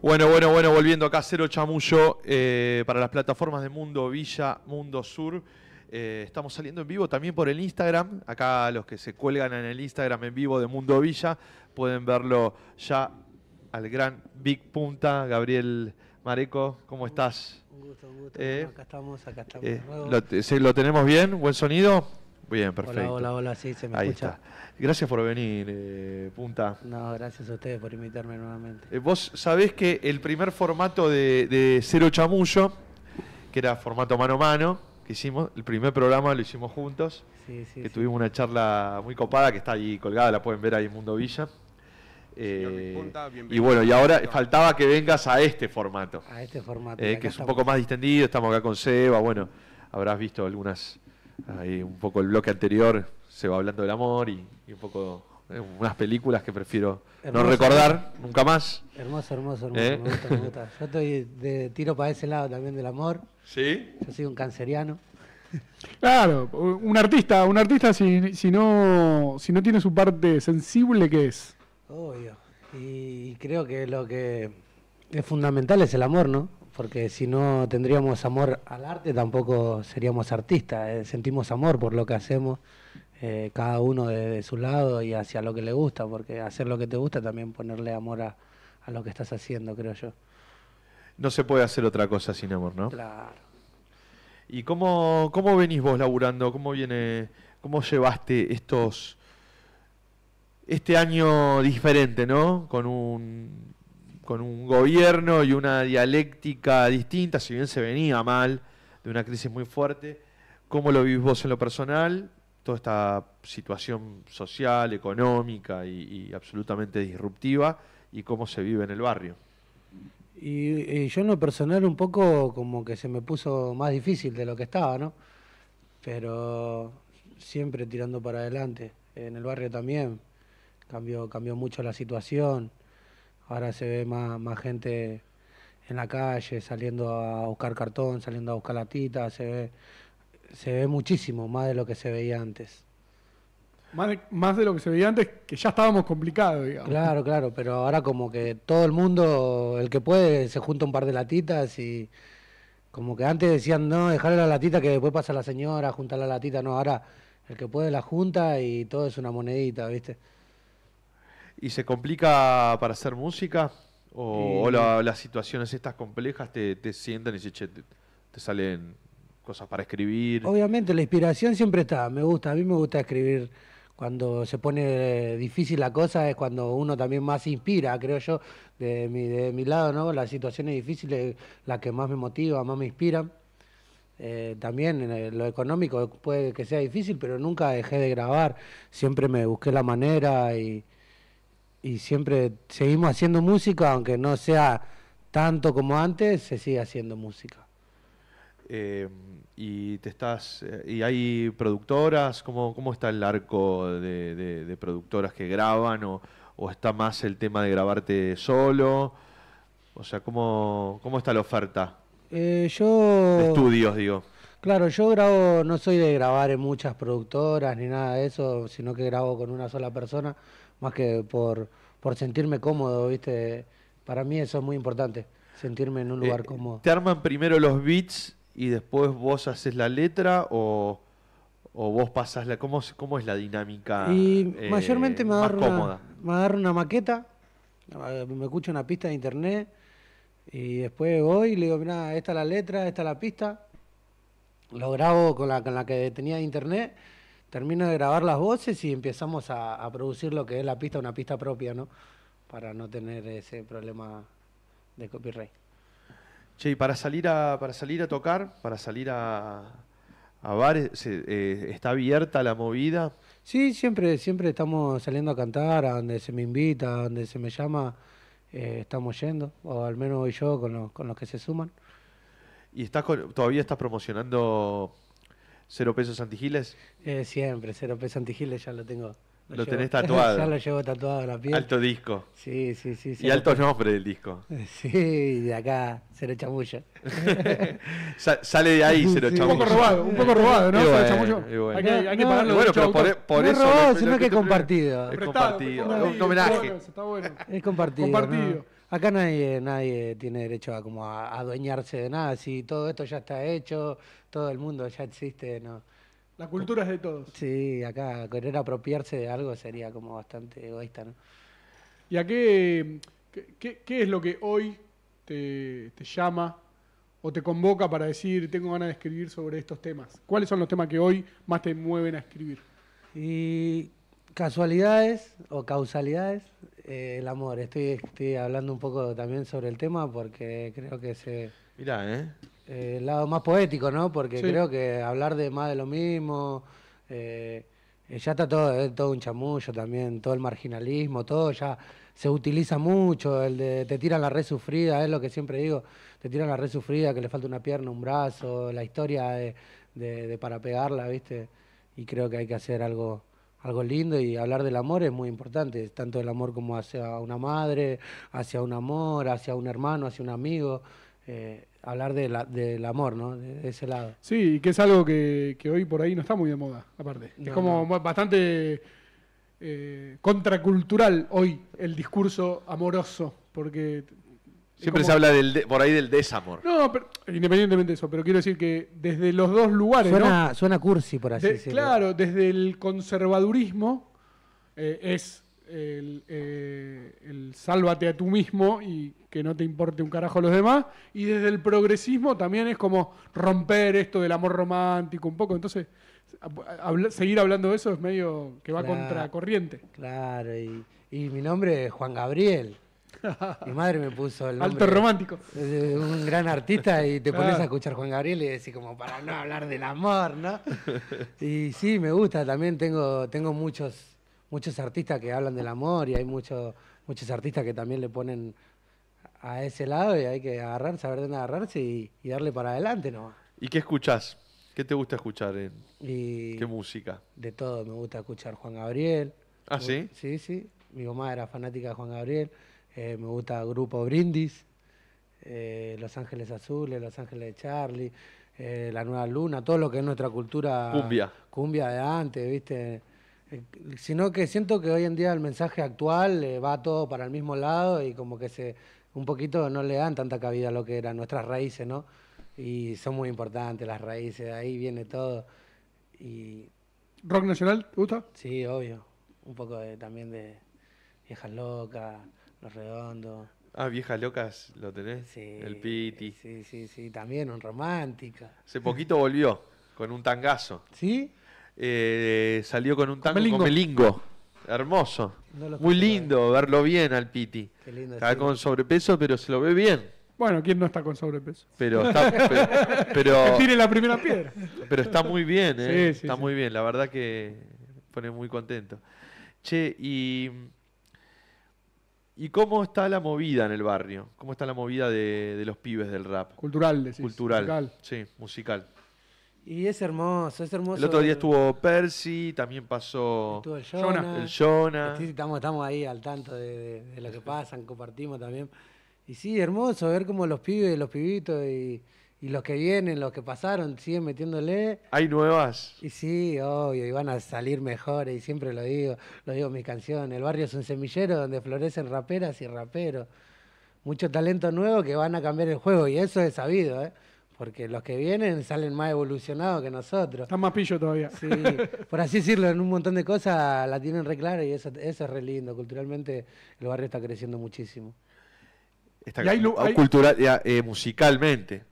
Bueno, bueno, bueno, volviendo acá, Cero Chamullo, eh, para las plataformas de Mundo Villa, Mundo Sur. Eh, estamos saliendo en vivo también por el Instagram. Acá los que se cuelgan en el Instagram en vivo de Mundo Villa pueden verlo ya al gran Big Punta, Gabriel Mareco. ¿Cómo estás? Un gusto, un gusto. Eh, acá estamos, acá estamos. Lo, ¿Lo tenemos bien? ¿Buen sonido? Bien, perfecto. Hola, hola, hola, sí, se me Ahí escucha. Está. Gracias por venir, eh, Punta. No, gracias a ustedes por invitarme nuevamente. Eh, vos sabés que el primer formato de, Cero Chamullo, que era formato mano a mano, que hicimos, el primer programa lo hicimos juntos, que tuvimos una charla muy copada que está ahí colgada, la pueden ver ahí en Mundo Villa. Eh, y bueno, y ahora faltaba que vengas a este formato. A este formato. que es un poco más distendido, estamos acá con Seba, bueno, habrás visto algunas Ahí un poco el bloque anterior se va hablando del amor y, un poco eh, unas películas que prefiero no recordar nunca más. Hermoso, hermoso, hermoso. Eh. Yo estoy de tiro para ese lado también del amor. Sí. Yo soy un canceriano. Claro, un artista, un artista si, si no si no tiene su parte sensible ¿qué es. Obvio. Y creo que lo que es fundamental es el amor, ¿no? porque si no tendríamos amor al arte, tampoco seríamos artistas. Eh, sentimos amor por lo que hacemos, eh, cada uno de, su lado y hacia lo que le gusta, porque hacer lo que te gusta también ponerle amor a, lo que estás haciendo, creo yo. No se puede hacer otra cosa sin amor, ¿no? Claro. ¿Y cómo, cómo venís vos laburando? ¿Cómo viene, cómo llevaste estos este año diferente, ¿no? Con un con un gobierno y una dialéctica distinta, si bien se venía mal de una crisis muy fuerte. ¿Cómo lo vivís vos en lo personal? Toda esta situación social, económica y, absolutamente disruptiva, y cómo se vive en el barrio. Y, eh, yo en lo personal un poco como que se me puso más difícil de lo que estaba, ¿no? Pero siempre tirando para adelante. En el barrio también cambió mucho la situación. Ahora se ve más, gente en la calle, saliendo a buscar cartón, saliendo a buscar latitas, se ve, se ve muchísimo más de lo que se veía antes. Más de, más de lo que se veía antes, que ya estábamos complicados, digamos. Claro, claro, pero ahora como que todo el mundo, el que puede, se junta un par de latitas y como que antes decían, no, dejarle la latita que después pasa la señora, juntar la latita, no, ahora el que puede la junta y todo es una monedita, ¿viste? ¿Y se complica para hacer música? ¿O, las situaciones estas complejas te, te sientan y te, salen cosas para escribir? Obviamente, la inspiración siempre está. Me gusta, a mí me gusta escribir. Cuando se pone difícil la cosa es cuando uno también más inspira, creo yo, de mi, de mi lado, ¿no? Las situaciones difíciles, las que más me motivan, más me inspiran. Eh, también en eh, lo económico puede que sea difícil, pero nunca dejé de grabar. Siempre me busqué la manera y, y siempre seguimos haciendo música, aunque no sea tanto como antes, se sigue haciendo música. Eh, y te estás eh, y hay productoras, ¿cómo, cómo está el arco de, productoras que graban o, o, está más el tema de grabarte solo? O sea, ¿cómo, cómo está la oferta? Eh, yo... estudios, digo. Claro, yo grabo, no soy de grabar en muchas productoras ni nada de eso, sino que grabo con una sola persona más que por, por sentirme cómodo, ¿viste? Para mí eso es muy importante, sentirme en un eh, lugar cómodo. ¿Te arman primero los beats y después vos haces la letra o, o vos pasás la... ¿Cómo, cómo es la dinámica Y eh, mayormente me más cómoda? Una, me dar una maqueta, eh, me escucho una pista de internet y después voy y le digo, mira, esta es la letra, esta es la pista. Lo grabo con la, con la que tenía internet termino de grabar las voces y empezamos a, producir lo que es la pista, una pista propia, ¿no? Para no tener ese problema de copyright. Che, y para salir a, para salir a tocar, para salir a, a bares, eh, ¿está abierta la movida? Sí, siempre, siempre estamos saliendo a cantar, a donde se me invita, a donde se me llama, eh, estamos yendo, o al menos voy yo con, los, con los que se suman. ¿Y estás todavía estás promocionando ¿Cero pesos antigiles? Eh, siempre, cero pesos antigiles ya lo tengo. Lo, tenés tatuado. ya lo llevo tatuado en la piel. Alto disco. Sí, sí, sí. Y alto nombre del disco. Sí, de acá, cero chamuyo. sale de ahí cero sí, chamuyo. Un poco robado, un poco robado, ¿no? cero chamuyo. Bueno. Hay, que, pagarlo. Bueno, pero por, no eso. No robado, sino que es compartido. Es compartido. Es Un homenaje. Está bueno. Es compartido. Compartido. Acá nadie, nadie tiene derecho a como adueñarse de nada. Si todo esto ya está hecho, todo el mundo ya existe, no. La cultura es de todos. Sí, acá querer apropiarse de algo sería como bastante egoísta, ¿no? ¿Y a qué, qué, es lo que hoy te, te, llama o te convoca para decir, tengo ganas de escribir sobre estos temas? ¿Cuáles son los temas que hoy más te mueven a escribir? Y Casualidades o causalidades, eh, el amor. Estoy, estoy hablando un poco también sobre el tema porque creo que se... ¿eh? ¿eh? el lado más poético, ¿no? Porque creo que hablar de más de lo mismo, eh, ya está todo, todo un chamullo también, todo el marginalismo, todo ya se utiliza mucho, el de te tiran la red sufrida, es lo que siempre digo, te tiran la red sufrida, que le falta una pierna, un brazo, la historia de para pegarla, ¿viste? Y creo que hay que hacer algo algo lindo y hablar del amor es muy importante, tanto el amor como hacia una madre, hacia un amor, hacia un hermano, hacia un amigo. Eh, hablar del amor, ¿no? De, ese lado. Sí, que es algo que, hoy por ahí no está muy de moda, aparte. es como bastante eh, contracultural hoy el discurso amoroso, porque Siempre se habla del por ahí del desamor. No, independientemente de eso, pero quiero decir que desde los dos lugares. Suena, cursi, por así decirlo. Claro, desde el conservadurismo eh, es eh, el, sálvate a tú mismo y que no te importe un carajo a los demás. Y desde el progresismo también es como romper esto del amor romántico un poco. Entonces, seguir hablando de eso es medio que va contra corriente. Claro, y mi nombre es Juan Gabriel. Mi madre me puso el nombre. Alto romántico. un gran artista y te pones a escuchar Juan Gabriel y decís como para no hablar del amor, ¿no? Y sí, me gusta, también tengo, tengo muchos, muchos artistas que hablan del amor y hay muchos, muchos artistas que también le ponen a ese lado y hay que agarrar, saber dónde agarrarse y, darle para adelante ¿no? ¿Y qué escuchás? ¿Qué te gusta escuchar? ¿Qué música? De todo, me gusta escuchar Juan Gabriel. ¿Ah, sí? Sí, sí. Mi mamá era fanática de Juan Gabriel. Eh, me gusta Grupo Brindis, eh, Los Ángeles Azules, Los Ángeles de Charlie, eh, La Nueva Luna, todo lo que es nuestra cultura cumbia, de antes, ¿viste? sino que siento que hoy en día el mensaje actual va todo para el mismo lado y como que se un poquito no le dan tanta cabida a lo que eran nuestras raíces, ¿no? Y son muy importantes las raíces, de ahí viene todo. Y... ¿Rock nacional? ¿Te gusta? Sí, obvio. Un poco también de viejas locas, los Redondos. Ah, Viejas Locas, ¿lo tenés? Sí. El Piti. Sí, sí, sí, también un romántica. Hace poquito volvió con un tangazo. ¿Sí? Eh, salió con un tango Melingo. con Hermoso. Muy lindo verlo bien al Piti. Qué lindo está con sobrepeso, pero se lo ve bien. Bueno, ¿quién no está con sobrepeso? Pero está. pero, tire la primera piedra. Pero está muy bien, ¿eh? está muy bien, la verdad que pone muy contento. Che, y ¿Y cómo está la movida en el barrio? ¿Cómo está la movida de, los pibes del rap? Cultural, decís. Cultural. Sí, musical. Y es hermoso, es hermoso. El otro día estuvo Percy, también pasó el Jonah. Sí, estamos, ahí al tanto de, de lo que pasan, compartimos también. Y sí, hermoso ver cómo los pibes, los pibitos y y los que vienen, los que pasaron, siguen metiéndole. Hay nuevas. Y sí, obvio, y van a salir mejores, y siempre lo digo, lo digo en mis canciones. El barrio es un semillero donde florecen raperas y raperos. Mucho talento nuevo que van a cambiar el juego, y eso es sabido, ¿eh? Porque los que vienen salen más evolucionados que nosotros. Están más pillo todavía. Sí, por así decirlo, en un montón de cosas la tienen re clara y eso, es re lindo. Culturalmente el barrio está creciendo muchísimo. Está, ¿Y Cultural, eh, musicalmente.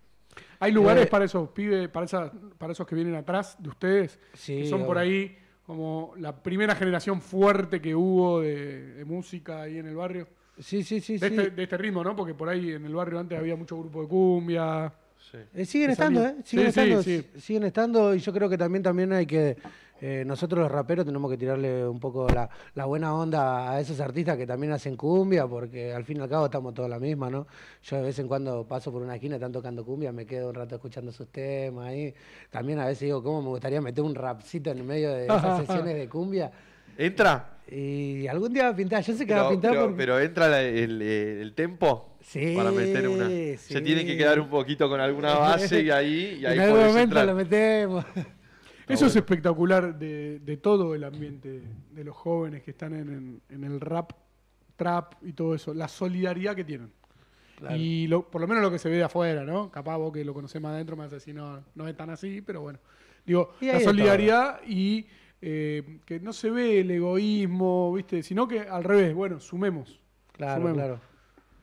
Hay lugares eh, para esos pibes, para, esas, para esos que vienen atrás de ustedes, sí, que son por ahí como la primera generación fuerte que hubo de, música ahí en el barrio. Sí, sí, sí. De, Este, de, Este, ritmo, ¿no? Porque por ahí en el barrio antes había mucho grupo de cumbia. Sí. Eh, siguen estando, ¿eh? Siguen, sí, estando, siguen estando y yo creo que también, también hay que eh, nosotros los raperos tenemos que tirarle un poco la, buena onda a esos artistas que también hacen cumbia, porque al fin y al cabo estamos todos la misma, ¿no? Yo de vez en cuando paso por una esquina, están tocando cumbia, me quedo un rato escuchando sus temas ahí. También a veces digo, ¿cómo me gustaría meter un rapcito en medio de esas sesiones de cumbia? ¿Entra? Y algún día va a pintar, yo sé que pero, va a pintar. Pero, entra el, tempo. para meter una. Se tiene que quedar un poquito con alguna base y ahí. Y ahí en algún momento lo metemos. Eso es espectacular de, todo el ambiente, de los jóvenes que están en, el rap, trap y todo eso, la solidaridad que tienen. Y por lo menos lo que se ve de afuera, ¿no? Capaz vos que lo conocés más adentro me vas a no, no es tan así, pero bueno. Digo, la solidaridad y eh, que no se ve el egoísmo, ¿viste? Sino que al revés, bueno, sumemos. Claro, sumemos. claro.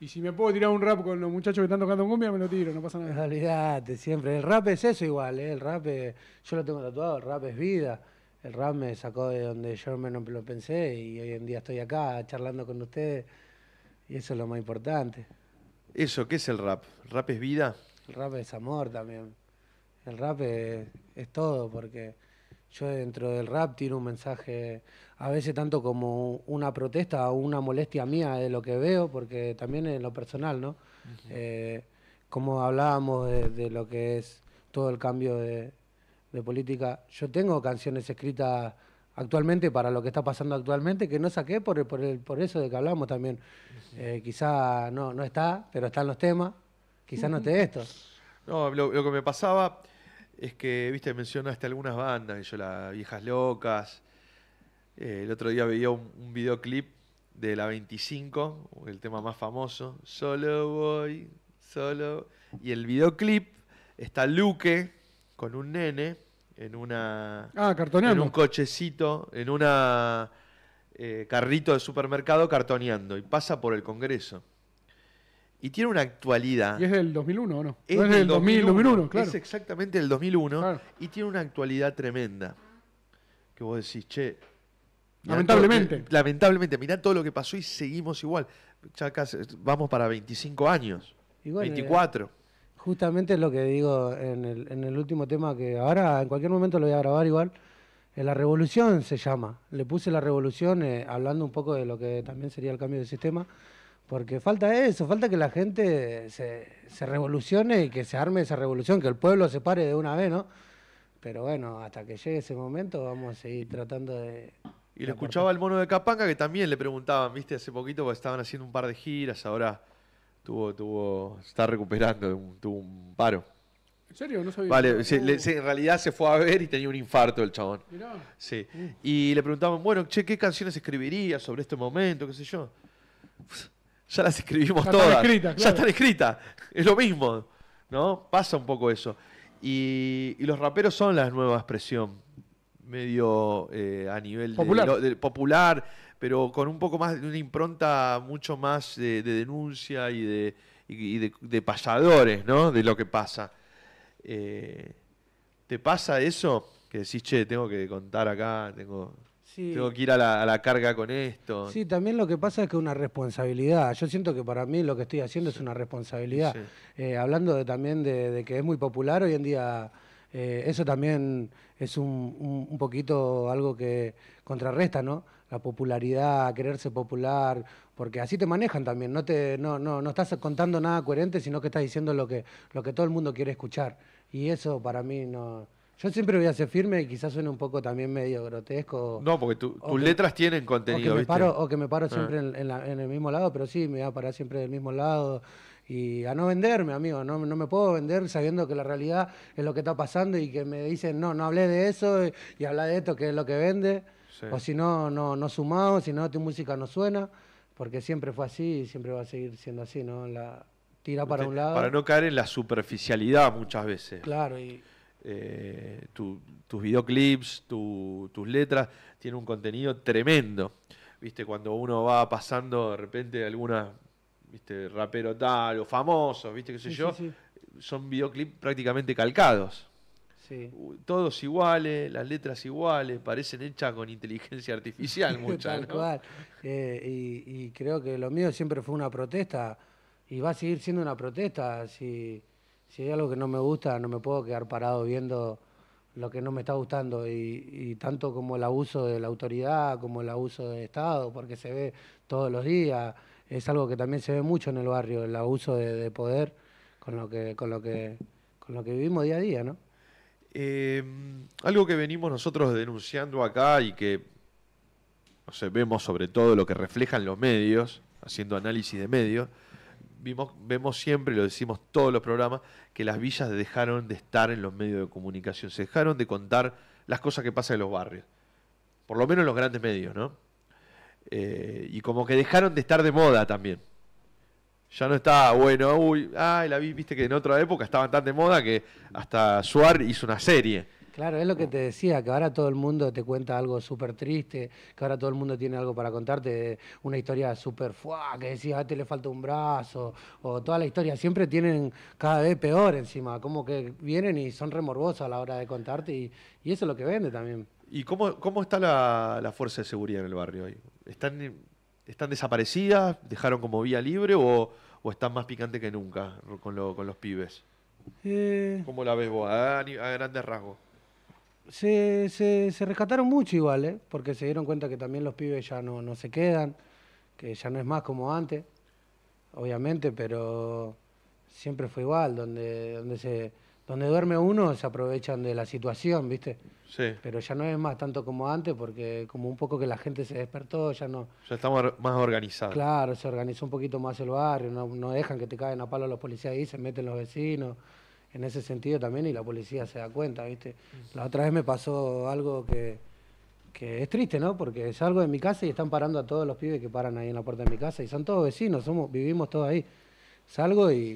Y si me puedo tirar un rap con los muchachos que están tocando cumbia, me lo tiro, no pasa nada. Olvídate, siempre. El rap es eso igual, ¿eh? El rap, yo lo tengo tatuado, el rap es vida. El rap me sacó de donde yo menos lo pensé y hoy en día estoy acá charlando con ustedes y eso es lo más importante. Eso, ¿qué es el rap? rap es vida? El rap es amor también. El rap es todo porque yo dentro del rap tiro un mensaje, a veces tanto como una protesta o una molestia mía de lo que veo, porque también en lo personal, ¿no? Eh, como hablábamos de, lo que es todo el cambio de, política, yo tengo canciones escritas actualmente para lo que está pasando actualmente, que no saqué por, por, eso de que hablamos también. Eh, quizá no, no está, pero están los temas, quizá no esté esto. No, lo que me pasaba es que, viste, mencionaste algunas bandas, yo las Viejas Locas. Eh, el otro día veía un, videoclip de la 25, el tema más famoso, Solo voy, solo. Y el videoclip está Luque con un nene en una. Ah, en un cochecito, en una. Eh, carrito de supermercado cartoneando y pasa por el Congreso. Y tiene una actualidad. Y es del 2001, ¿o no? Es, del 2001, claro. Es exactamente del 2001 y tiene una actualidad tremenda. Que vos decís, che. Lamentablemente. lamentablemente, mirá todo lo que pasó y seguimos igual. Chacas, vamos para 25 años. Igual, 24. Eh, justamente es lo que digo en el, último tema que ahora en cualquier momento lo voy a grabar igual. Eh, la revolución se llama. Le puse la revolución eh, hablando un poco de lo que también sería el cambio de sistema. Porque falta eso, falta que la gente se, revolucione y que se arme esa revolución, que el pueblo se pare de una vez, ¿no? Pero bueno, hasta que llegue ese momento vamos a seguir tratando de... Y le escuchaba el mono de Capanga que también le preguntaban, viste, hace poquito porque estaban haciendo un par de giras, ahora tuvo, tuvo, está recuperando, tuvo un paro. ¿En serio? No sabía. Vale, en realidad se fue a ver y tenía un infarto el chabón. Sí. Uh. Y le preguntaban, bueno, che, ¿qué canciones escribirías sobre este momento? ¿Qué sé yo? ya las escribimos todas. Ya están escritas. Es lo mismo, ¿no? Pasa un poco eso. Y, los raperos son la nueva expresión, medio eh, a nivel popular. popular, pero con un poco más, una impronta mucho más de, denuncia y de, y de, ¿no? De lo que pasa. Eh, ¿Te pasa eso? Que decís, che, tengo que contar acá, tengo tengo que ir a la, carga con esto. Sí, también lo que pasa es que es una responsabilidad. Yo siento que para mí lo que estoy haciendo es una responsabilidad. Eh, hablando de, también de, que es muy popular hoy en día, eh, eso también es un, poquito algo que contrarresta, ¿no? La popularidad, quererse popular, porque así te manejan también. No, te, no, no estás contando nada coherente, sino que estás diciendo lo que, lo que todo el mundo quiere escuchar. Y eso para mí no yo siempre voy a ser firme y quizás suene un poco también medio grotesco. No, porque tus letras tienen contenido. O que me paro, o que me paro ah. siempre en, el mismo lado, pero sí, me voy a parar siempre del mismo lado. Y a no venderme, amigo, no, me puedo vender sabiendo que la realidad es lo que está pasando y que me dicen, no, no hablé de eso y, habla de esto que es lo que vende. O si no, no, no si no, tu música no suena, porque siempre fue así y siempre va a seguir siendo así, ¿no? La, tira para un lado. Para no caer en la superficialidad muchas veces. Claro, y eh, tus videoclips, tus letras, tiene un contenido tremendo. Viste, cuando uno va pasando de repente alguna, viste, rapero tal o famoso viste, qué sé yo, son videoclips prácticamente calcados. Uh, todos iguales, las letras iguales, parecen hechas con inteligencia artificial muchas. ¿no? Eh, y, y creo que lo mío siempre fue una protesta y va a seguir siendo una protesta. Si, si hay algo que no me gusta, no me puedo quedar parado viendo lo que no me está gustando y, tanto como el abuso de la autoridad, como el abuso del Estado, porque se ve todos los días, es algo que también se ve mucho en el barrio, el abuso de, poder con lo que con lo que con lo que vivimos día a día, ¿no? Em, algo que venimos nosotros denunciando acá y que vemos sobre todo lo que reflejan los medios, haciendo análisis de medios, vemos siempre, lo decimos todos los programas, que las villas dejaron de estar en los medios de comunicación, se dejaron de contar las cosas que pasan en los barrios, por lo menos en los grandes medios, ¿no? Eh, y como que dejaron de estar de moda también. Ya no está bueno, uy, ay, la vi, viste que en otra época estaban tan de moda que hasta Suar hizo una serie Claro, es lo que te decía, que ahora todo el mundo te cuenta algo súper triste, que ahora todo el mundo tiene algo para contarte, una historia súper fuá, que decía a te este le falta un brazo, o toda la historia. Siempre tienen cada vez peor encima, como que vienen y son remorbosos a la hora de contarte, y, eso es lo que vende también. ¿Y cómo, cómo está la, fuerza de seguridad en el barrio hoy? ¿Están, están desaparecidas? ¿Dejaron como vía libre o, están más picante que nunca con, con los pibes? Eh. ¿Cómo la ves vos, a grandes rasgos? se, rescataron mucho igual, ¿eh? porque se dieron cuenta que también los pibes ya no, se quedan, que ya no es más como antes, obviamente, pero siempre fue igual, donde, donde se donde duerme uno se aprovechan de la situación, ¿viste? Sí. Pero ya no es más tanto como antes, porque como un poco que la gente se despertó, ya no. Ya estamos más organizados. Claro, se organizó un poquito más el barrio, no, dejan que te caigan a palo los policías ahí, se meten los vecinos en ese sentido también y la policía se da cuenta, ¿viste? La otra vez me pasó algo que, es triste, ¿no? Porque salgo de mi casa y están parando a todos los pibes que paran ahí en la puerta de mi casa y son todos vecinos, somos, vivimos todos ahí. Salgo y,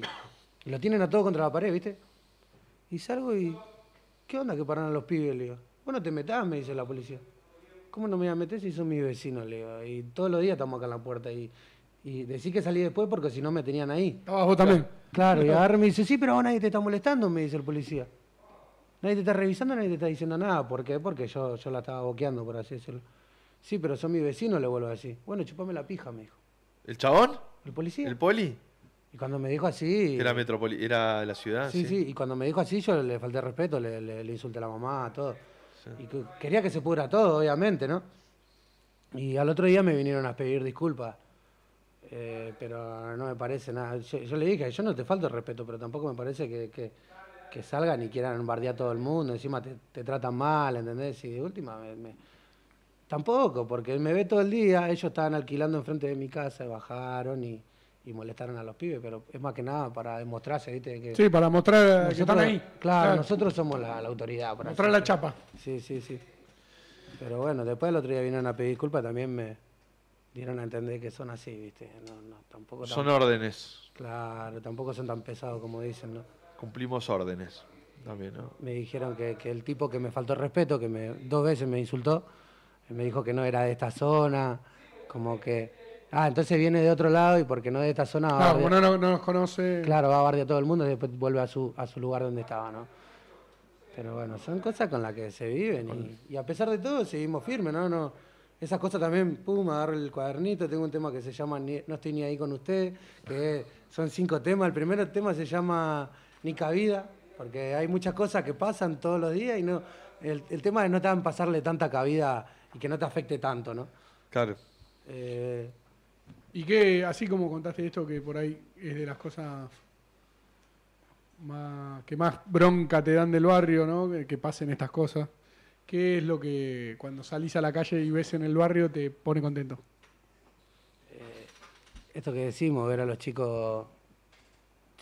lo tienen a todos contra la pared, ¿viste? Y salgo y, ¿qué onda que paran a los pibes? Leo digo, te metás, me dice la policía. ¿Cómo no me voy a meter si son mis vecinos, Leo Y todos los días estamos acá en la puerta y y decí que salí después porque si no me tenían ahí. Ah, vos también. Claro, y ahora me dice, sí, pero vos nadie te está molestando, me dice el policía. Nadie te está revisando, nadie te está diciendo nada. ¿Por qué? Porque yo, yo la estaba boqueando, por así decirlo. Sí, pero son mis vecinos, le vuelvo a decir. Bueno, chupame la pija, me dijo. ¿El chabón? ¿El policía? ¿El poli? Y cuando me dijo así... Era, metropoli era la ciudad. Sí, sí, y cuando me dijo así yo le falté respeto, le, insulté a la mamá, a todo. Y quería que se pudra todo, obviamente, ¿no? Y al otro día me vinieron a pedir disculpas. Eh, pero no me parece nada. Yo, le dije, yo no te falto el respeto, pero tampoco me parece que, salgan y quieran bombardear a todo el mundo. Encima te, tratan mal, ¿entendés? Y de última, me, tampoco, porque me ve todo el día. Ellos estaban alquilando enfrente de mi casa, bajaron y, molestaron a los pibes, pero es más que nada para demostrarse, ¿viste? sí, para mostrar que están ahí. Claro, nosotros somos la, autoridad. Para mostrar la chapa. Sí, sí, sí. Pero bueno, después el otro día vinieron a pedir disculpas, también me dieron a entender que son así, ¿viste? No, no, tampoco son órdenes. Claro, tampoco son tan pesados como dicen, ¿no? Cumplimos órdenes también, ¿no? Me dijeron que, el tipo que me faltó respeto, que me, dos veces me insultó, me dijo que no era de esta zona, como que... Ah, entonces viene de otro lado y porque no de esta zona... Claro, no, no, nos conoce... Claro, va a barrio a todo el mundo y después vuelve a su, a su lugar donde estaba, ¿no? Pero bueno, son cosas con las que se viven y, a pesar de todo seguimos firmes, ¿no? no esas cosas también, pum, agarro el cuadernito, tengo un tema que se llama No estoy ni ahí con usted, que son cinco temas. El primer tema se llama Ni cabida, porque hay muchas cosas que pasan todos los días y no el, tema es no te dan pasarle tanta cabida y que no te afecte tanto, ¿no? Claro. Eh, y que, así como contaste esto, que por ahí es de las cosas más, que más bronca te dan del barrio, ¿no? que pasen estas cosas. ¿Qué es lo que cuando salís a la calle y ves en el barrio te pone contento? Eh, esto que decimos, ver a los chicos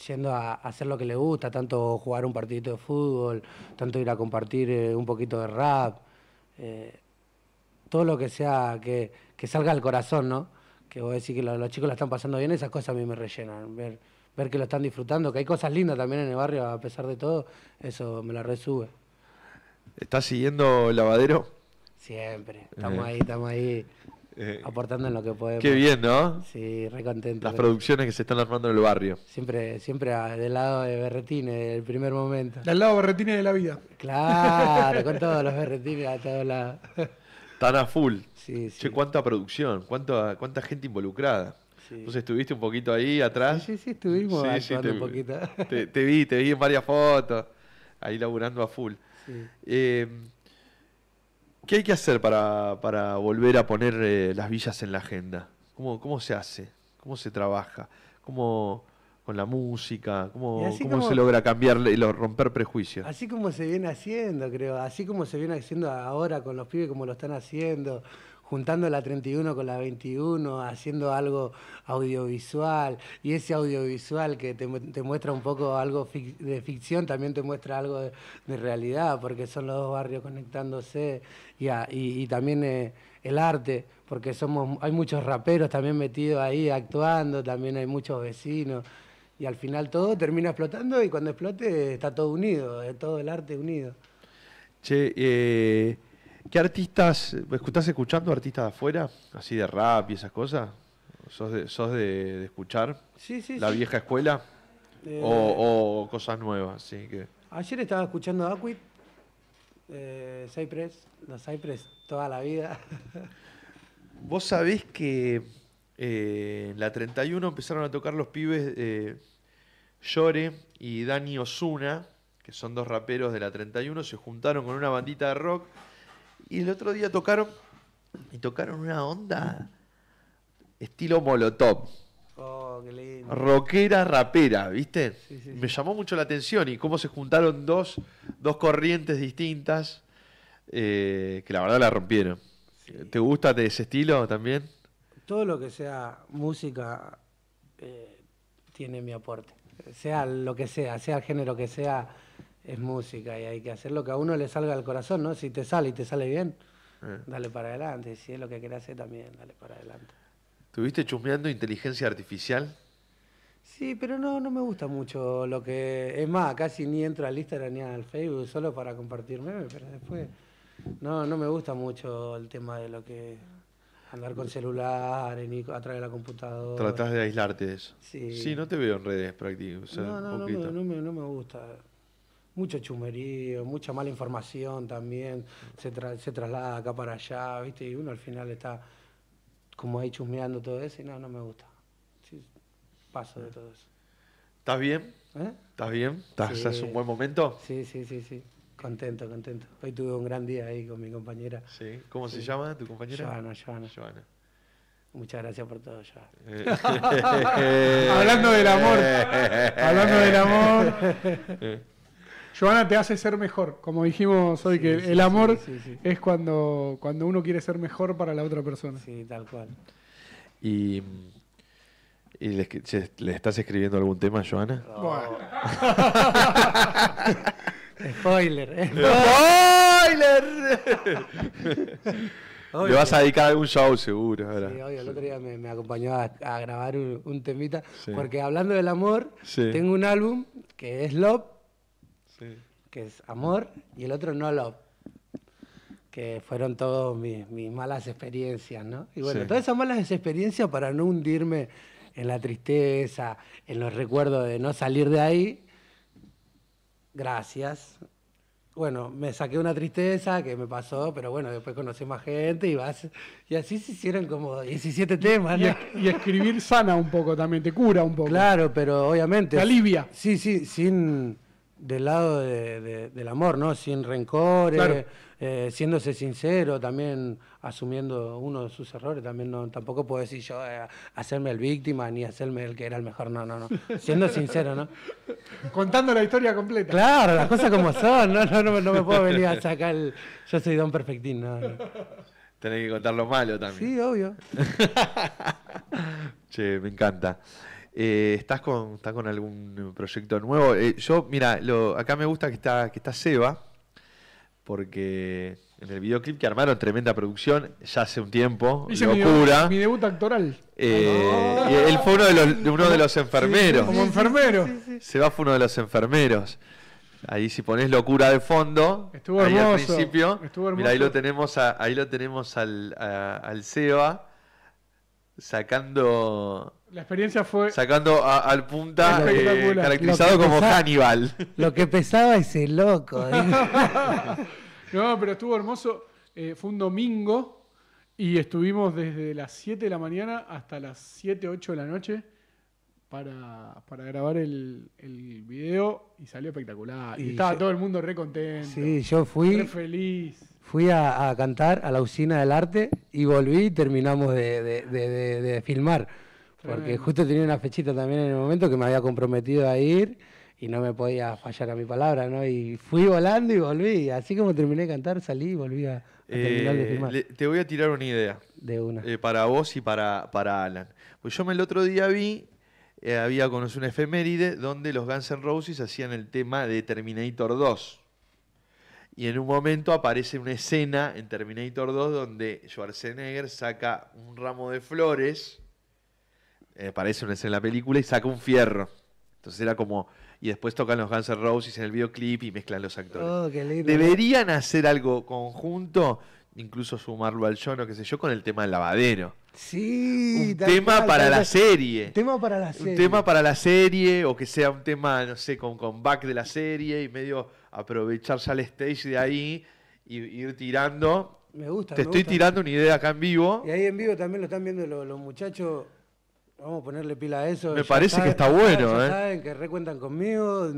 yendo a hacer lo que les gusta, tanto jugar un partidito de fútbol, tanto ir a compartir eh, un poquito de rap, eh, todo lo que sea que, salga al corazón, ¿no? Que vos decís que los, los, chicos la están pasando bien, esas cosas a mí me rellenan, ver, ver que lo están disfrutando, que hay cosas lindas también en el barrio a pesar de todo, eso me la resube. ¿Estás siguiendo lavadero? Siempre, eh. estamos ahí, estamos ahí eh. aportando en lo que podemos. Qué bien, ¿no? Sí, re contento. Las producciones que se están armando en el barrio. Siempre, siempre del lado de Berretines, del primer momento. Del lado Berretines de la vida. Claro, con todos los Berretines a todos lados. Tan a full. Sí, sí. Che, cuánta producción, cuánta, cuánta gente involucrada. Sí. Entonces estuviste un poquito ahí atrás. Sí, sí, estuvimos un poquito. Te, te, vi, te vi en varias fotos, ahí laburando a full. Em, ¿Qué hay que hacer para, volver a poner eh, las villas en la agenda? ¿Cómo, ¿Cómo se hace? ¿Cómo se trabaja? ¿Cómo con la música? ¿Cómo, se logra cambiar y romper prejuicios? Así como se viene haciendo, creo. Así como se viene haciendo ahora con los pibes, como lo están haciendo juntando la 31 con la 21, haciendo algo audiovisual, y ese audiovisual que te, muestra un poco algo de ficción, también te muestra algo de, realidad, porque son los dos barrios conectándose, y, también eh, el arte, porque somos hay muchos raperos también metidos ahí actuando, también hay muchos vecinos. Y al final todo termina explotando y cuando explote está todo unido, eh, todo el arte unido. Che, eh, ¿Qué artistas, eh, estás escuchando artistas de afuera, así de rap y esas cosas? ¿Sos de, escuchar la vieja escuela? Eh, o, cosas nuevas, Ayer estaba escuchando Aquit, eh, Cypress, la Cypress toda la vida. Vos sabés que en la 31 empezaron a tocar los pibes Llore y Dani Osuna, que son dos raperos de la 31, se juntaron con una bandita de rock y el otro día tocaron, y tocaron una onda estilo Molotov. Oh, qué lindo. Rockera, rapera, ¿viste? Me llamó mucho la atención y cómo se juntaron dos, dos corrientes distintas eh, que la verdad la rompieron. ¿Te gusta de ese estilo también? Todo lo que sea música eh, tiene mi aporte. Sea lo que sea, sea el género que sea, es música y hay que hacer lo que a uno le salga al corazón, ¿no? Si te sale y te sale bien, eh. dale para adelante. Si es lo que querés hacer también, dale para adelante. ¿Tuviste chusmeando inteligencia artificial? Sí, pero no, no me gusta mucho lo que... Es más, casi ni entro a al Instagram ni al Facebook solo para compartir memes, pero después... No, no me gusta mucho el tema de lo que... Andar con celular, ni través de la computadora. Tratás de aislarte de eso. Sí. Sí, no te veo en redes prácticamente. no, no, no no, no me gusta mucho chumerío, mucha mala información también, mm. se, se traslada acá para allá, ¿viste? Y uno al final está como ahí chusmeando todo eso y no, no me gusta. paso de todo eso. ¿Estás bien? ¿Eh? ¿Estás bien? ¿Estás sí. un buen momento? Sí, sí, sí, sí. Contento, contento. Hoy tuve un gran día ahí con mi compañera. Sí. ¿Cómo se llama tu compañera? Joana, Joana. Muchas gracias por todo, Joana. Eh. Eh. hablando del amor. hablando del amor. Joana te hace ser mejor, como dijimos hoy, que el amor es cuando, cuando uno quiere ser mejor para la otra persona. Sí, tal cual. Y, le, estás escribiendo algún tema, Joana? spoiler, spoiler. Le vas a dedicar a algún show seguro. Sí, el otro día me, acompañó a, grabar un, temita, porque hablando del amor, tengo un álbum que es Love, que es amor, y el otro no love, que fueron todas mis, malas experiencias, ¿no? Y bueno, todas esas malas experiencias para no hundirme en la tristeza, en los recuerdos de no salir de ahí, gracias. Bueno, me saqué una tristeza que me pasó, pero bueno, después conocí más gente y vas y así se hicieron como 17 temas. Y, y, escribir sana un poco también, te cura un poco. Claro, pero obviamente. Te alivia. Sí, sí, sin del lado del amor, ¿no? Sin rencores, eh, siéndose sincero, también asumiendo uno de sus errores, también no, tampoco puedo decir yo eh, hacerme el víctima ni hacerme el que era el mejor, no, no, no. Siendo sincero, ¿no? Contando la historia completa. Claro, las cosas como son, no, no, no, me puedo venir a sacar el yo soy Don Perfectín, no, Tenés que contar lo malo también. Sí, obvio. che, me encanta. Eh, ¿Estás con, con algún proyecto nuevo? Eh, yo, mira, acá me gusta que está, que está Seba, porque en el videoclip que armaron, tremenda producción, ya hace un tiempo, locura. Mi, debut actoral. Eh, él fue uno de los, uno de los enfermeros. como enfermero. Seba fue uno de los enfermeros. Ahí si pones locura de fondo, Estuvo ahí al principio, mira, ahí lo tenemos, ahí lo tenemos al, al Seba sacando la experiencia fue. Sacando al punta eh, caracterizado como Hannibal. Lo que pesaba ese loco. Eh. No, pero estuvo hermoso. Eh, fue un domingo y estuvimos desde las 7 de la mañana hasta las 7, 8 de la noche para, grabar el, el video y salió espectacular. Y, estaba todo el mundo re contento, Sí, yo fui, feliz. fui a, cantar a la usina del arte y volví y terminamos de- de filmar porque justo tenía una fechita también en el momento que me había comprometido a ir y no me podía fallar a mi palabra, ¿no? Y fui volando y volví. Así como terminé de cantar, salí y volví a, terminar de eh, firmar te voy a tirar una idea. De una. Eh, para vos y para, para Alan. Pues yo me el otro día vi, eh, había conocido una efeméride donde los Guns N' Roses hacían el tema de Terminator 2. Y en un momento aparece una escena en Terminator 2 donde Schwarzenegger saca un ramo de flores eh, parece una escena en la película, y saca un fierro. Entonces era como. Y después tocan los Guns N' Roses en el videoclip y mezclan los actores. Oh, Deberían hacer algo conjunto, incluso sumarlo al show, no qué sé yo, con el tema del lavadero. Sí, un tema para la serie. Tema para la serie. Un tema para la serie, o que sea un tema, no sé, con, con back de la serie y medio aprovechar ya el stage de ahí y ir tirando. Me gusta. Te estoy tirando una idea acá en vivo. Y ahí en vivo también lo están viendo los muchachos Vamos a ponerle pila a eso. Me parece que está bueno, ¿eh? Saben que recuentan conmigo.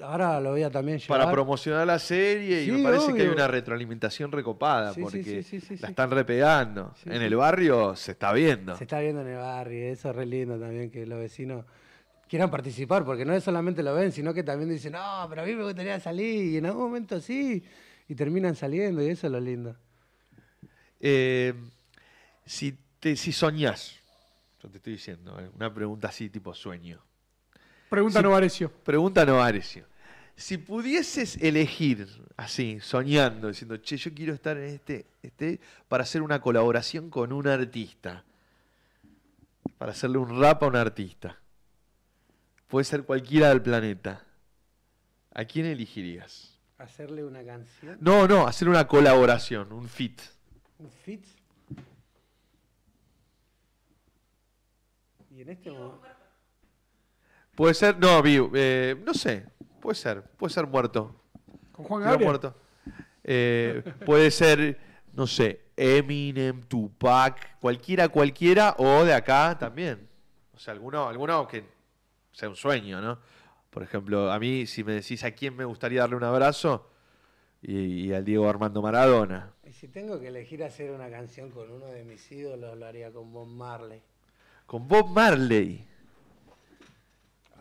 Ahora lo voy a también llevar. Para promocionar la serie y me parece que hay una retroalimentación recopada porque la están repegando. en el barrio se está viendo. Se está viendo en el barrio, eso es re lindo también que los vecinos quieran participar porque no es solamente lo ven, sino que también dicen, no, pero a mí me gustaría salir y en algún momento sí. Y terminan saliendo y eso es lo lindo. Eh, si, te, si soñás yo te estoy diciendo, eh, una pregunta así tipo sueño. Pregunta no Novarecio. Pregunta Novarecio. Si pudieses elegir, así, soñando, diciendo, che, yo quiero estar en este, este, para hacer una colaboración con un artista, para hacerle un rap a un artista, puede ser cualquiera del planeta, ¿a quién elegirías? ¿Hacerle una canción? No, no, hacer una colaboración, un fit. ¿Un fit? Y en este momento... Puede ser, no, eh, no sé, puede ser, puede ser muerto. ¿Con Juan Gabriel? Eh, puede ser, no sé, Eminem, Tupac, cualquiera, cualquiera, o de acá también. O sea, alguno, alguno que sea un sueño, ¿no? Por ejemplo, a mí, si me decís a quién me gustaría darle un abrazo, y, al Diego Armando Maradona. Y si tengo que elegir hacer una canción con uno de mis ídolos, lo haría con Bob Marley con Bob Marley.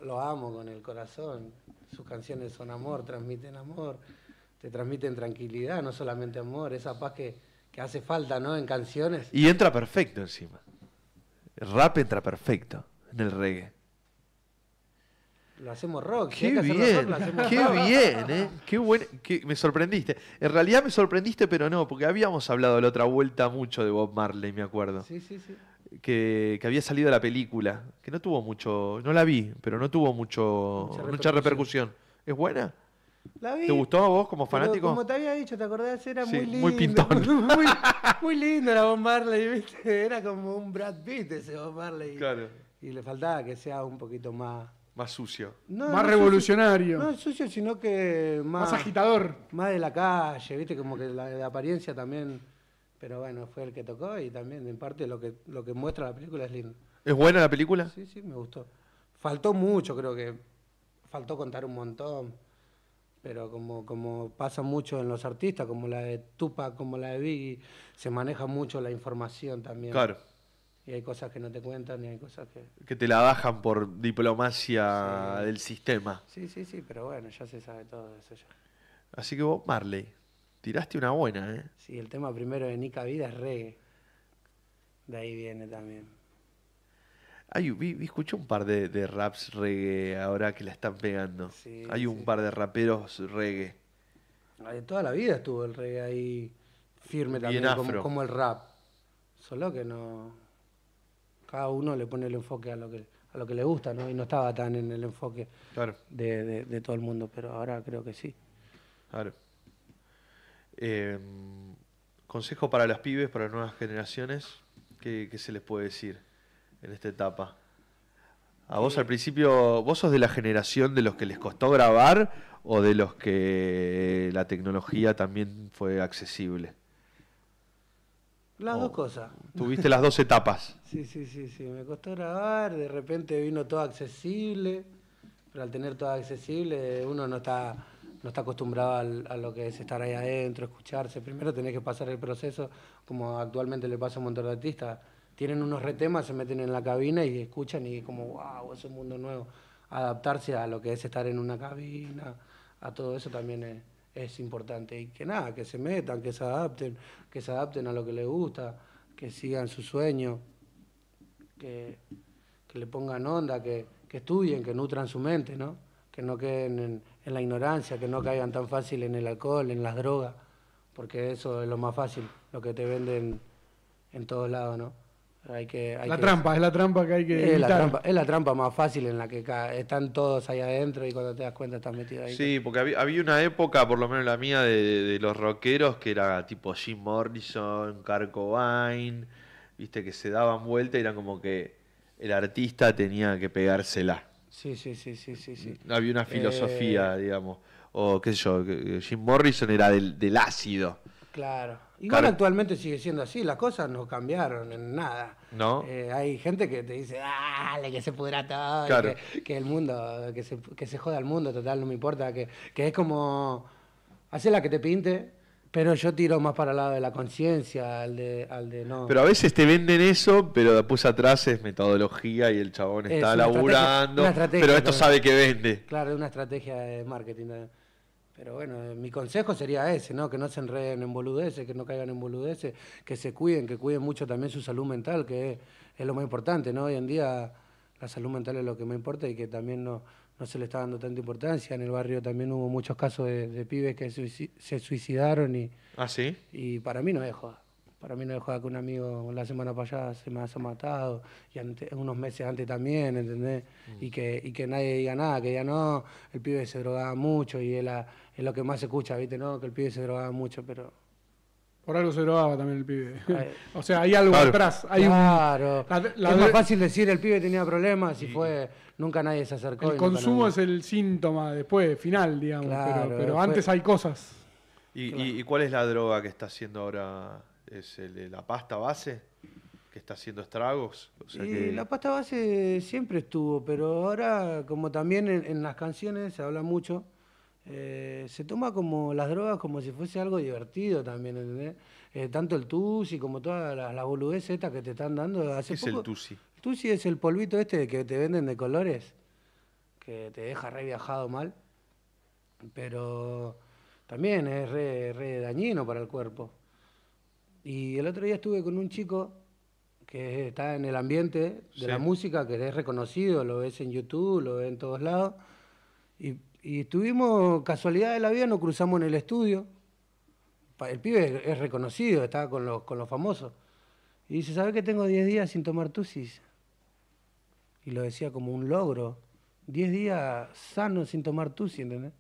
Lo amo con el corazón. Sus canciones son amor, transmiten amor, te transmiten tranquilidad, no solamente amor, esa paz que, que hace falta, ¿no? En canciones. Y entra perfecto encima. El rap entra perfecto en el reggae. Lo hacemos rock. Qué bien, rock, qué bien, ¿eh? Qué bueno me sorprendiste. En realidad me sorprendiste, pero no, porque habíamos hablado la otra vuelta mucho de Bob Marley, me acuerdo. Sí, sí, sí que, había salido la película, que no tuvo mucho, no la vi, pero no tuvo mucho, mucha repercusión. ¿Es buena? La vi. ¿Te gustó a vos como fanático? como te había dicho, ¿te acordás? Era muy lindo. Muy pintón. Muy, lindo era Bob Marley, ¿viste? Era como un Brad Pitt ese Bob Marley. Claro. Y le faltaba que sea un poquito más. Más sucio. más revolucionario. no sucio, sino que más. agitador. Más de la calle, ¿viste? Como que la, la apariencia también pero bueno, fue el que tocó y también en parte lo que, lo que muestra la película es lindo. ¿Es buena la película? Sí, sí, me gustó. Faltó mucho, creo que faltó contar un montón, pero como, como pasa mucho en los artistas, como la de Tupac, como la de Biggie, se maneja mucho la información también. Claro. Y hay cosas que no te cuentan y hay cosas que... Que te la bajan por diplomacia del sistema. Sí, sí, sí, pero bueno, ya se sabe todo eso ya. Así que vos, Marley. Tiraste una buena, ¿eh? Sí, el tema primero de Nica Vida es reggae. De ahí viene también. Ay, vi, vi escuché un par de, raps reggae ahora que la están pegando. Hay un par de raperos reggae. de toda la vida estuvo el reggae ahí firme también, como, el rap. Solo que no. Cada uno le pone el enfoque a lo que, a lo que le gusta, ¿no? Y no estaba tan en el enfoque de, de todo el mundo, pero ahora creo que sí. Claro. Em, consejo para las pibes, para las nuevas generaciones, ¿qué, se les puede decir en esta etapa? A vos al eh, principio, ¿vos sos de la generación de los que les costó grabar o de los que la tecnología también fue accesible? Las dos cosas. Tuviste las dos etapas. sí, sí, sí, sí. Me costó grabar, de repente vino todo accesible, pero al tener todo accesible uno no está no está acostumbrado a lo que es estar ahí adentro, escucharse. Primero tenés que pasar el proceso, como actualmente le pasa a un montón de artistas. Tienen unos retemas, se meten en la cabina y escuchan y como, wow, es un mundo nuevo. Adaptarse a lo que es estar en una cabina, a todo eso también es, importante. Y que nada, que se metan, que se adapten, que se adapten a lo que les gusta, que sigan su sueño, que, le pongan onda, que, que estudien, que nutran su mente, ¿no? Que no queden en en la ignorancia, que no caigan tan fácil en el alcohol, en las drogas, porque eso es lo más fácil, lo que te venden en todos lados, ¿no? Hay que, la trampa, es la trampa que hay que es La trampa, es la trampa más fácil en la que están todos ahí adentro y cuando te das cuenta estás metido ahí. Sí, porque había, una época, por lo menos la mía, de, los rockeros que era tipo Jim Morrison, Carcobain, viste, que se daban vuelta y eran como que el artista tenía que pegársela. Sí, sí, sí, sí, sí, sí. Había una filosofía, eh, digamos. O qué sé yo, Jim Morrison era del, ácido. Claro. Y bueno actualmente sigue siendo así, las cosas no cambiaron en nada. No. Eh, hay gente que te dice, dale, que se pudra todo, claro. que, el mundo, que se, que se joda el mundo, total, no me importa, que, que es como, hace la que te pinte, pero yo tiro más para el lado de la conciencia, al de, al de no. Pero a veces te venden eso, pero después atrás es metodología y el chabón está laburando. pero esto sabe que vende. Claro, es una estrategia de marketing. Pero bueno, eh, mi consejo sería ese, ¿no? Que no se enreden en boludeces, que no caigan en boludeces, que se cuiden, que cuiden mucho también su salud mental, que es, lo más importante, ¿no? Hoy en día la salud mental es lo que me importa y que también no no se le está dando tanta importancia. En el barrio también hubo muchos casos de, pibes que se suicidaron y... ¿Ah, sí? Y para mí no es joda. Para mí no es joda que un amigo la semana pasada se me ha matado y unos meses antes también, ¿entendés? Mm. Y, que, y que nadie diga nada, que ya no, el pibe se drogaba mucho y es, es lo que más se escucha, ¿viste? No, que el pibe se drogaba mucho, pero por algo se drogaba también el pibe. o sea, hay algo claro. atrás. claro. es más fácil decir el pibe tenía problemas y fue. Nunca nadie se acercó. El consumo es el síntoma después, final, digamos. pero, antes hay cosas. ¿Y, cuál es la droga que está haciendo ahora? ¿Es la pasta base? ¿Que está haciendo estragos? O La pasta base siempre estuvo, pero ahora, como también en las canciones se habla mucho eh, se toma como las drogas como si fuese algo divertido también, eh, tanto el tusi como todas las la boludeces estas que te están dando. ¿Qué es el tusi? El tusi es el polvito este que te venden de colores, que te deja re viajado mal, pero también es re, dañino para el cuerpo. Y el otro día estuve con un chico que está en el ambiente de la música, que es reconocido, lo ves en YouTube, lo ves en todos lados. Y y estuvimos, casualidad de la vida, nos cruzamos en el estudio. El pibe es reconocido, estaba con los, con los famosos. Y dice, sabe que tengo 10 días sin tomar tusis? Y lo decía como un logro. 10 días sano sin tomar tusis, ¿entendés?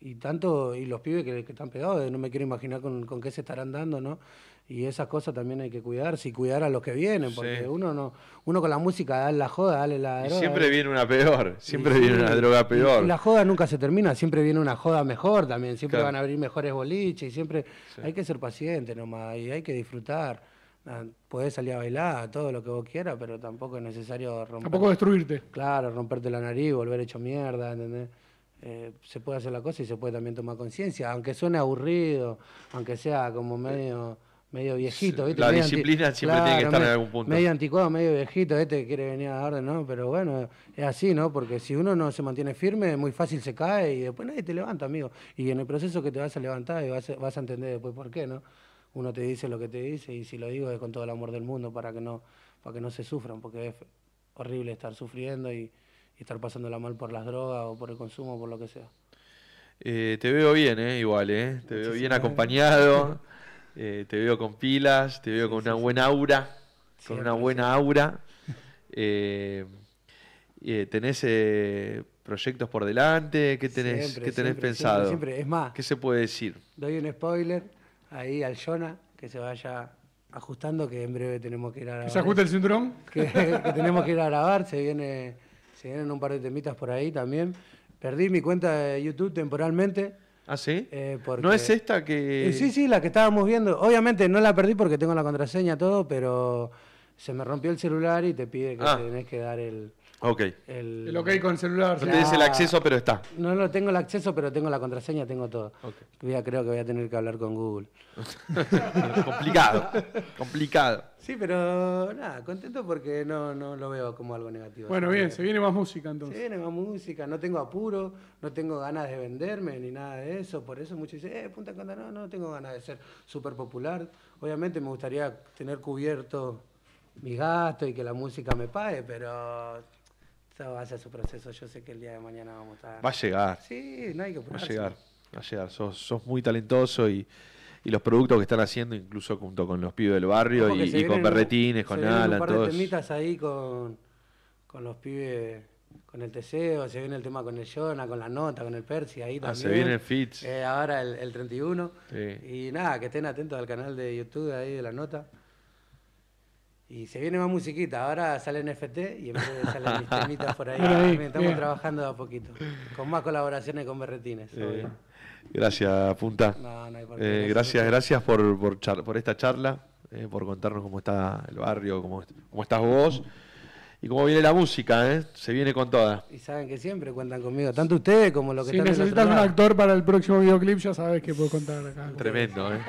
Y tanto, y los pibes que, están pegados, no me quiero imaginar con, con qué se estarán dando, ¿no? y esas cosas también hay que cuidarse y cuidar a los que vienen, porque uno no, uno con la música dale la joda, dale la droga. siempre viene una peor, siempre viene una droga peor. la joda nunca se termina, siempre viene una joda mejor también, siempre van a abrir mejores boliches, y siempre hay que ser paciente nomás, y hay que disfrutar. Ah, puedes salir a bailar, todo lo que vos quieras, pero tampoco es necesario romper. Tampoco destruirte. Claro, romperte la nariz, volver hecho mierda, ¿entendés? Eh, se puede hacer la cosa y se puede también tomar conciencia, aunque suene aburrido, aunque sea como medio medio viejito, ¿viste? La disciplina siempre tiene que estar en algún punto. Medio anticuado, medio viejito, este quiere venir a dar, ¿no? Pero bueno, es así, ¿no? Porque si uno no se mantiene firme, muy fácil se cae y después nadie te levanta, amigo. Y en el proceso que te vas a levantar y vas, a, vas a entender después por qué, ¿no? Uno te dice lo que te dice y si lo digo es con todo el amor del mundo para que no, para que no se sufran, porque es horrible estar sufriendo y, estar estar pasándola mal por las drogas o por el consumo, por lo que sea. Eh, te veo bien, ¿eh? Igual, ¿eh? Te veo bien acompañado. Eh, te veo con pilas, te veo con una buena aura, con una buena aura. ¿Tenés eh, proyectos por delante? ¿Qué tenés, ¿qué tenés pensado? Siempre, es más. ¿Qué se puede decir? Doy un spoiler ahí al Jonah, que se vaya ajustando, que en breve tenemos que ir a grabar. ¿Que se ajusta el cinturón? Que, tenemos que ir a grabar, se vienen un par de temitas por ahí también. Perdí mi cuenta de YouTube temporalmente, ¿Ah, sí? Eh, ¿No es esta que...? Eh, sí, sí, la que estábamos viendo. Obviamente no la perdí porque tengo la contraseña, todo, pero se me rompió el celular y te pide que ah. tenés que dar el... Ok. El, el ok con celular. No tienes el acceso, pero está. No, lo tengo el acceso, pero tengo la contraseña, tengo todo. creo que voy a tener que hablar con Google. complicado, complicado. Sí, pero nada, contento porque no, no lo veo como algo negativo. Bueno, bien, se viene más música entonces. Se viene más música, no tengo apuro, no tengo ganas de venderme ni nada de eso. Por eso muchos dicen, eh, punta canta, no, no tengo ganas de ser súper popular. Obviamente me gustaría tener cubierto mis gastos y que la música me pague, pero su proceso. Yo sé que el día de mañana Va a llegar. Va a llegar, Sos, muy talentoso y, los productos que están haciendo, incluso junto con los pibes del barrio y, con perretines con Alan. ahí con, los pibes con el Teseo, se viene el tema con el Jonah, con la nota, con el Percy, ahí ah, también. se viene el Fitz. Eh, ahora el, 31. Y nada, que estén atentos al canal de YouTube ahí de la nota. Y se viene más musiquita, ahora sale NFT y en vez de salen mis temitas por ahí, estamos trabajando a poquito, con más colaboraciones con Berretines. gracias, Punta. No, no hay por eh, gracias, gracias por, por, esta charla, eh, por contarnos cómo está el barrio, cómo, cómo estás vos. Y como viene la música, ¿eh? se viene con toda. Y saben que siempre cuentan conmigo, tanto ustedes como los que si están Si necesitas un actor para el próximo videoclip, ya sabes que puedo contar acá. Tremendo, ¿eh?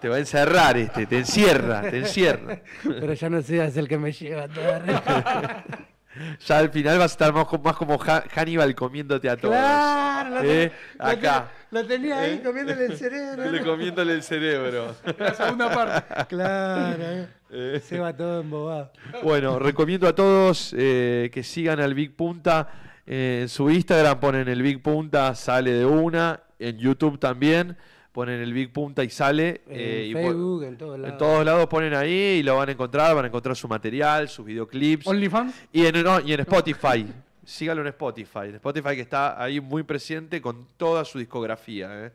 te va a encerrar este, te encierra, te encierra. Pero ya no seas el que me lleva toda Ya al final vas a estar más, como Hannibal comiéndote a todos. Claro, ¿Eh? Acá. Lo tenía ahí eh, comiéndole el eh, cerebro. Le comiéndole el cerebro. La segunda parte. Claro. Eh. Se va todo embobado. Bueno, recomiendo a todos que sigan al Big Punta. en su Instagram ponen el Big Punta, sale de una. En YouTube también ponen el Big Punta y sale. En Facebook, en todos lados. En todos lados ponen ahí y lo van a encontrar, van a encontrar su material, sus videoclips. ¿OnlyFans? y en Spotify sígalo en Spotify. Spotify que está ahí muy presente con toda su discografía. ¿eh?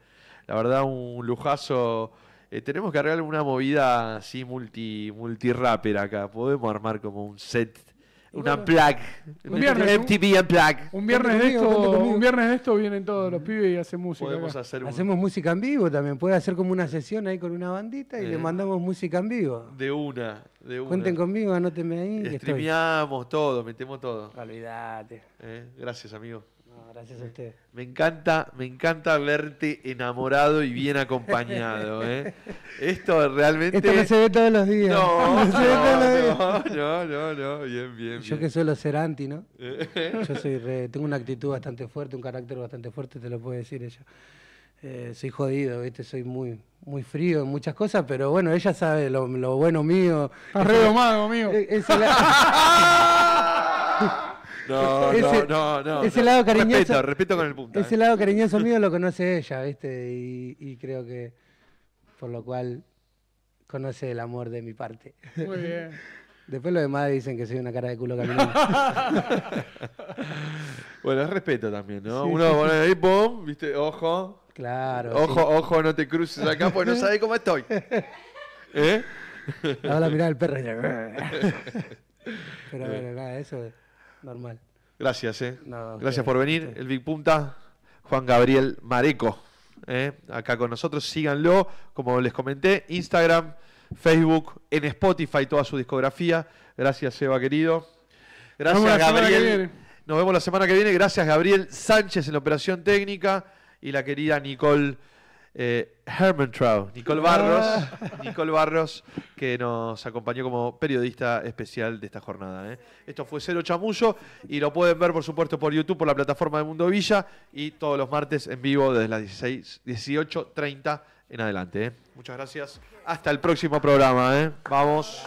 La verdad, un lujazo. Eh, tenemos que arreglar alguna movida así multi, multi rapper acá. Podemos armar como un set una plaque. Un viernes, un, viernes, de esto, un viernes esto vienen todos los pibes y hacen música. Hacemos música en vivo también. Puede hacer como una sesión ahí con una bandita y le eh. mandamos música en vivo. De una, de Cuenten conmigo, anótenme ahí. Streameamos todo, metemos todo. Olvídate. Eh, gracias, amigo gracias a usted. Me encanta, me encanta verte enamorado y bien acompañado. ¿eh? Esto realmente. Esto no se ve todos los días. No, no, no, bien, bien. Yo que suelo ser anti, ¿no? Yo soy re, tengo una actitud bastante fuerte, un carácter bastante fuerte, te lo puedo decir ella. Eh, soy jodido, ¿viste? Soy muy, muy frío en muchas cosas, pero bueno, ella sabe lo, bueno mío. Arreo mago mío. No, no, no, lado cariñoso. Respeto, respeto con el punto Ese eh. lado cariñoso mío lo conoce ella, ¿viste? Y, creo que. Por lo cual. Conoce el amor de mi parte. Muy bien. Después los demás dicen que soy una cara de culo caminando. bueno, es respeto también, ¿no? Uno sí, ahí, ¡pum! ¿Viste? Ojo. Claro. Ojo, ojo, no te cruces acá porque no sabes cómo estoy. ¿Eh? Ahora mirá el perro. Pero bueno, nada, eso. Normal. Gracias, eh. Gracias por venir. El Big Punta, Juan Gabriel Mareco, eh, acá con nosotros. Síganlo, como les comenté, Instagram, Facebook, en Spotify, toda su discografía. Gracias, Eva, querido. Gracias, Gabriel. Nos vemos la semana que viene. Gracias, Gabriel Sánchez, en la operación técnica. Y la querida Nicole eh, Herman Trau, Nicole Barros, ah. Nicole Barros, que nos acompañó como periodista especial de esta jornada. ¿eh? Esto fue Cero Chamuyo y lo pueden ver, por supuesto, por YouTube, por la plataforma de Mundo Villa y todos los martes en vivo desde las 18.30 en adelante. ¿eh? Muchas gracias. Hasta el próximo programa. Vamos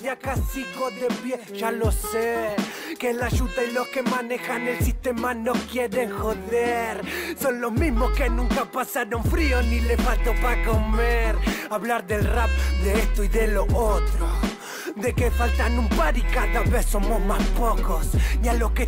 ya casi de pie, ya lo sé. Que la ayuda y los que manejan el sistema no quieren joder. Son los mismos que nunca pasaron frío ni le faltó pa' comer. Hablar del rap, de esto y de lo otro. De que faltan un par y cada vez somos más pocos. Y a los que